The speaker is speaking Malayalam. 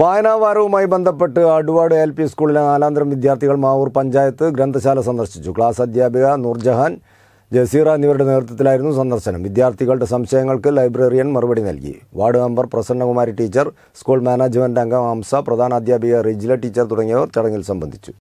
വായനാവാരവുമായി ബന്ധപ്പെട്ട് അടുവാട് എൽ പി സ്കൂളിലെ നാലാന്തരം വിദ്യാർത്ഥികൾ മാവൂർ പഞ്ചായത്ത് ഗ്രന്ഥശാല സന്ദർശിച്ചു ക്ലാസ് അധ്യാപിക നൂർജഹാൻ ജസീറ എന്നിവരുടെ നേതൃത്വത്തിലായിരുന്നു സന്ദർശനം വിദ്യാർത്ഥികളുടെ സംശയങ്ങൾക്ക് ലൈബ്രറിയൻ മറുപടി നൽകി ward member Prasannakumari teacher school management അംഗം ഹംസ പ്രധാന അധ്യാപിക റിജില ടീച്ചർ തുടങ്ങിയവർ ചടങ്ങിൽ സംബന്ധിച്ചു